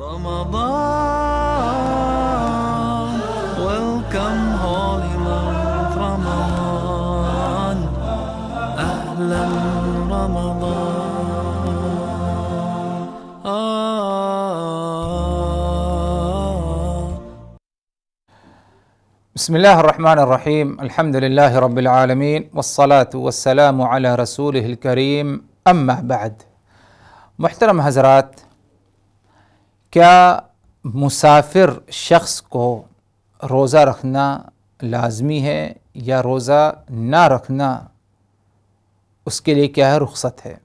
رمضان ويلكم هولي مانث رمضان اهلا رمضان آه بسم الله الرحمن الرحيم الحمد لله رب العالمين والصلاه والسلام على رسوله الكريم اما بعد محترم هزرات क्या मुसाफिर शख्स को रोज़ा रखना लाजमी है या रोज़ा ना रखना उसके लिए क्या है रुख्सत है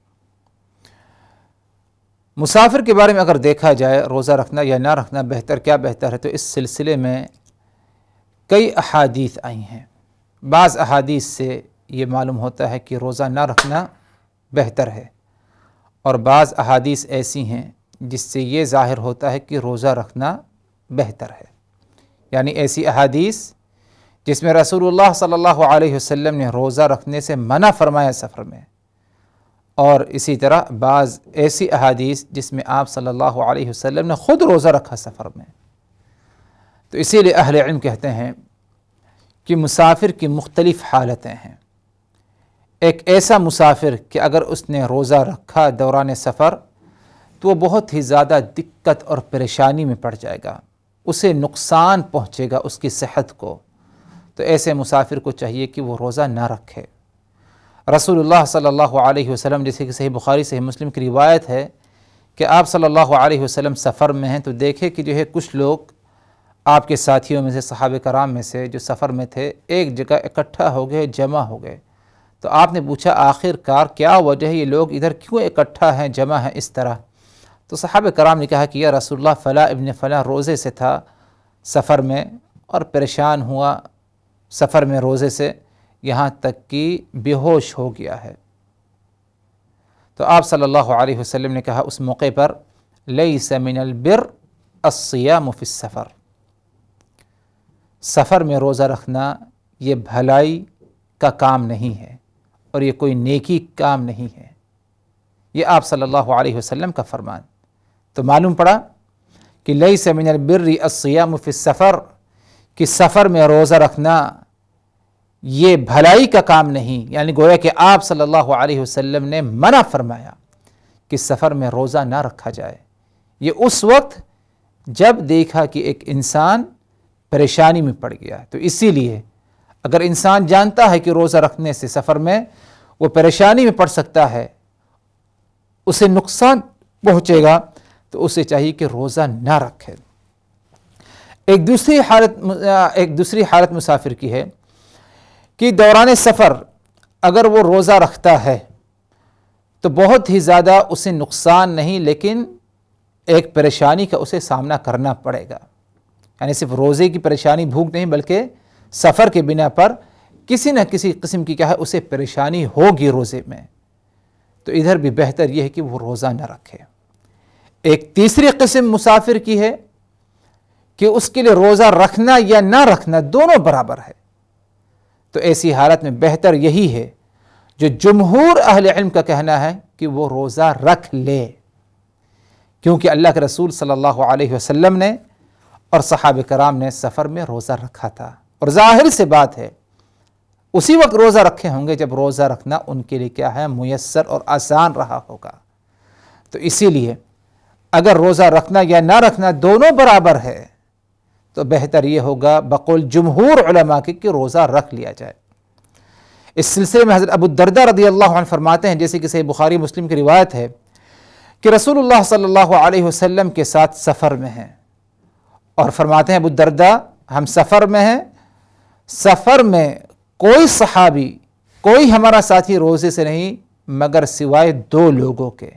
मुसाफिर के बारे में अगर देखा जाए रोज़ा रखना या ना रखना बेहतर क्या बेहतर है तो इस सिलसिले में कई अहादीस आई हैं बाज़ अहादीस से ये मालूम होता है कि रोज़ा ना रखना बेहतर है और बाज़ अहादीस ऐसी हैं जिससे ये ज़ाहिर होता है कि रोज़ा रखना बेहतर है यानी ऐसी अहादीस जिसमें रसूलुल्लाह सल्लल्लाहु अलैहि वसल्लम ने रोज़ा रखने से मना फरमाया सफ़र में और इसी तरह बाज़ ऐसी अहादीस जिसमें आप सल्लल्लाहु अलैहि वसल्लम ने ख़ुद रोज़ा रखा सफ़र में तो इसीलिए अहले इल्म कहते हैं कि मुसाफिर की मुख्तलिफ़ हालतें हैं एक ऐसा मुसाफिर कि अगर उसने रोज़ा रखा दौरान सफ़र तो वो बहुत ही ज़्यादा दिक्कत और परेशानी में पड़ जाएगा उसे नुकसान पहुँचेगा उसकी सेहत को तो ऐसे मुसाफिर को चाहिए कि वो रोज़ा ना रखे रसूलुल्लाह सल्लल्लाहु अलैहि वसल्लम जैसे कि सही बुखारी सही मुस्लिम की रिवायत है कि आप सल्लल्लाहु अलैहि वसल्लम सफ़र में हैं तो देखे कि जो है कुछ लोग आपके साथियों में से सहाब कराम में से जो सफ़र में थे एक जगह इकट्ठा हो गए जमा हो गए तो आपने पूछा आखिरकार क्या वजह ये लोग इधर क्यों इकट्ठा हैं जमा हैं इस तरह तो सहाब कराम ने कहा कि यह रसोल्ला फ़ला इबन फ़ला रोज़े से था सफ़र में और परेशान हुआ सफ़र में रोज़े से यहाँ तक कि बेहोश हो गया है तो आप सल्लल्लाहु अलैहि वसल्लम ने कहा उस मौके पर लई समिनल बिर अस्सिया मुफिस सफ़र सफ़र में रोज़ा रखना ये भलाई का काम नहीं है और ये कोई नेकी काम नहीं है ये आप सल्लल्लाहु अलैहि वसल्लम का फरमान तो मालूम पड़ा कि लई से मिनर बिर्री असयाम सफ़र कि सफ़र में रोज़ा रखना ये भलाई का काम नहीं यानी गोया कि आप सल्लल्लाहु अलैहि वसल्लम ने मना फरमाया कि सफ़र में रोज़ा ना रखा जाए ये उस वक्त जब देखा कि एक इंसान परेशानी में पड़ गया तो इसीलिए अगर इंसान जानता है कि रोज़ा रखने से सफ़र में वो परेशानी में पड़ सकता है उसे नुकसान पहुँचेगा तो उसे चाहिए कि रोज़ा ना रखे एक दूसरी हालत एक दूसरी हालत मुसाफिर की है कि दौरान सफ़र अगर वो रोज़ा रखता है तो बहुत ही ज़्यादा उसे नुकसान नहीं लेकिन एक परेशानी का उसे सामना करना पड़ेगा यानी सिर्फ रोज़े की परेशानी भूख नहीं बल्कि सफ़र के बिना पर किसी न किसी किस्म की क्या है उसे परेशानी होगी रोज़े में तो इधर भी बेहतर यह है कि वो रोज़ा न रखे एक तीसरी किस्म मुसाफिर की है कि उसके लिए रोज़ा रखना या ना रखना दोनों बराबर है तो ऐसी हालत में बेहतर यही है जो जमहूर अहल इल्म का कहना है कि वो रोज़ा रख ले क्योंकि अल्लाह के रसूल सल्लल्लाहु अलैहि वसल्लम ने और सहाब कराम ने सफ़र में रोज़ा रखा था और जाहिर से बात है उसी वक्त रोज़ा रखे होंगे जब रोज़ा रखना उनके लिए क्या है मैसर और आसान रहा होगा तो इसीलिए अगर रोज़ा रखना या ना रखना दोनों बराबर है तो बेहतर ये होगा बकौल जमहूर के कि रोज़ा रख लिया जाए इस सिलसिले में हज़रत अबू दर्दा रदी अल्लाह फरमाते हैं जैसे कि सही बुखारी मुस्लिम की रिवायत है कि रसूल सल्लल्लाहु वसम के साथ सफ़र में हैं और फरमाते हैं अबू दर्दा हम सफ़र में हैं सफ़र में कोई सहाबी कोई हमारा साथी रोज़े से नहीं मगर सिवाय दो लोगों के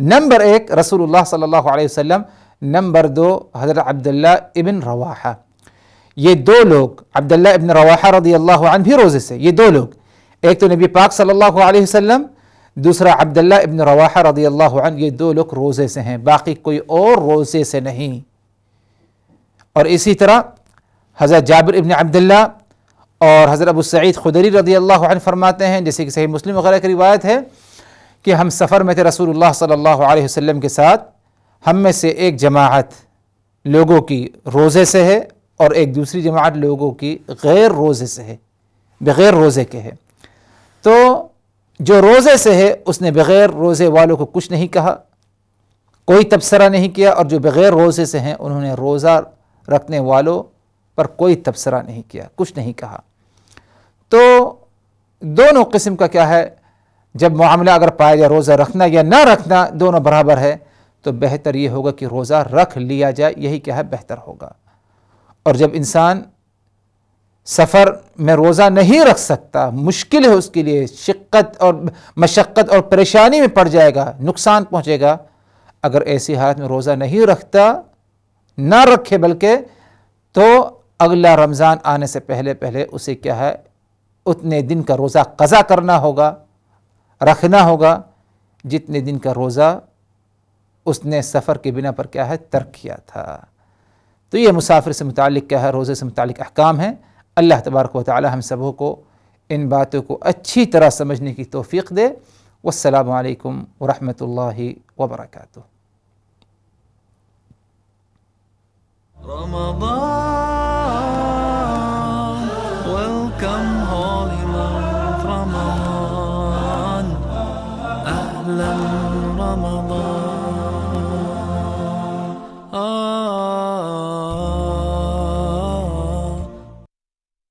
नंबर एक रसूल सल्लल्लाहु अलैहि वसल्लम नंबर दो हज़रत अब्दुल्ला इबन रवाहा ये दो लोग अब्दुल्ला इबन रवाहा रदी अल्लाह भी रोज़े से ये दो लोग एक तो नबी पाक सल्लल्लाहु अलैहि वसल्लम दूसरा अब्दुल्ला इबन रवाहा रदी अल्लाह ये दो लोग रोज़े से हैं बाकी कोई और रोज़े से नहीं और इसी तरह हज़रत जाबिर इबन अब्दुल्ला और हज़रत अबू सईद खुदरी रदी अल्लाह फरमाते हैं जैसे कि सही मुस्लिम वगैरह की रिवायत है कि हम सफ़र में थे रसूल सल्ला वसम के साथ हम में से एक जमात लोगों की रोज़े से है और एक दूसरी जमात लोगों की गैर रोज़े से है बग़ैर रोज़े के है तो जो रोज़े से है उसने बग़ैर रोज़े वालों को कुछ नहीं कहा कोई तबसरा नहीं किया और जो बग़ैर रोज़े से हैं उन्होंने रोज़ा रखने वालों पर कोई तबसरा नहीं किया कुछ नहीं कहा तो दोनों किस्म का क्या है जब मामला अगर पाया जाए रोज़ा रखना या ना रखना दोनों बराबर है तो बेहतर ये होगा कि रोज़ा रख लिया जाए यही क्या है बेहतर होगा और जब इंसान सफ़र में रोज़ा नहीं रख सकता मुश्किल है उसके लिए शिक्कत और मशक्क़त और परेशानी में पड़ जाएगा नुकसान पहुँचेगा अगर ऐसी हालत में रोज़ा नहीं रखता ना रखे बल्कि तो अगला रमज़ान आने से पहले पहले उसे क्या है उतने दिन का रोज़ा कज़ा करना होगा रखना होगा जितने दिन का रोज़ा उसने सफ़र के बिना पर क्या है तर्क किया था तो ये मुसाफिर से मुतक क्या है रोज़े से मुतक अहकाम हैं अल्लाह तबारक वाली हम सबों को इन बातों को अच्छी तरह समझने की तोफ़ी दे वालकम वरहल वबरकू रमदान أهلا رمضان